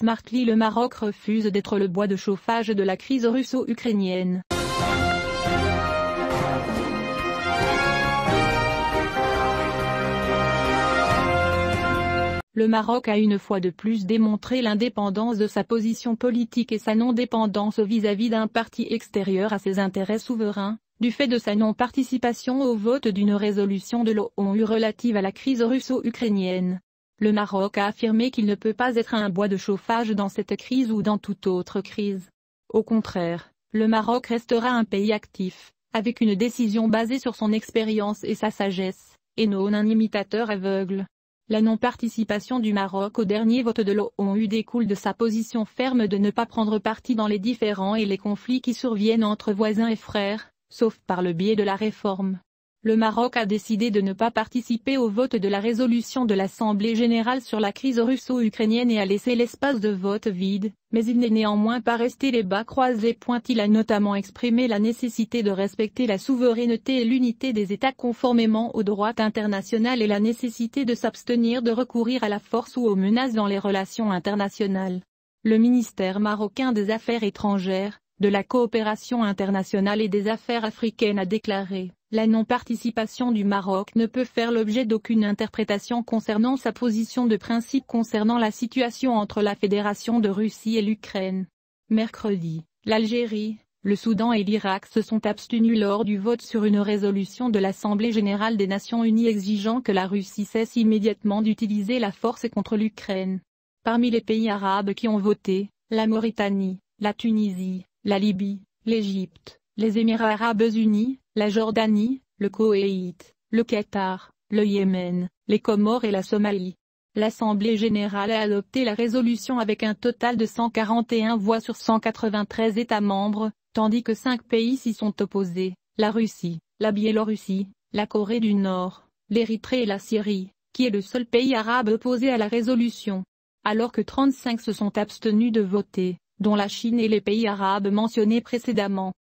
Smartly le Maroc refuse d'être le bois de chauffage de la crise russo-ukrainienne. Le Maroc a une fois de plus démontré l'indépendance de sa position politique et sa non-dépendance vis-à-vis d'un parti extérieur à ses intérêts souverains, du fait de sa non-participation au vote d'une résolution de l'ONU relative à la crise russo-ukrainienne. Le Maroc a affirmé qu'il ne peut pas être un bois de chauffage dans cette crise ou dans toute autre crise. Au contraire, le Maroc restera un pays actif, avec une décision basée sur son expérience et sa sagesse, et non un imitateur aveugle. La non-participation du Maroc au dernier vote de l'ONU découle de sa position ferme de ne pas prendre parti dans les différends et les conflits qui surviennent entre voisins et frères, sauf par le biais de la réforme le Maroc a décidé de ne pas participer au vote de la résolution de l'Assemblée générale sur la crise russo-ukrainienne et a laissé l'espace de vote vide, mais il n'est néanmoins pas resté les bas croisés. Il a notamment exprimé la nécessité de respecter la souveraineté et l'unité des États conformément au droit international et la nécessité de s'abstenir de recourir à la force ou aux menaces dans les relations internationales. Le ministère marocain des Affaires étrangères, de la coopération internationale et des affaires africaines a déclaré la non-participation du Maroc ne peut faire l'objet d'aucune interprétation concernant sa position de principe concernant la situation entre la Fédération de Russie et l'Ukraine. Mercredi, l'Algérie, le Soudan et l'Irak se sont abstenus lors du vote sur une résolution de l'Assemblée générale des Nations unies exigeant que la Russie cesse immédiatement d'utiliser la force contre l'Ukraine. Parmi les pays arabes qui ont voté, la Mauritanie, la Tunisie, la Libye, l'Égypte, les Émirats arabes unis, la Jordanie, le Koweït, le Qatar, le Yémen, les Comores et la Somalie. L'Assemblée générale a adopté la résolution avec un total de 141 voix sur 193 États membres, tandis que cinq pays s'y sont opposés, la Russie, la Biélorussie, la Corée du Nord, l'Érythrée et la Syrie, qui est le seul pays arabe opposé à la résolution. Alors que 35 se sont abstenus de voter, dont la Chine et les pays arabes mentionnés précédemment.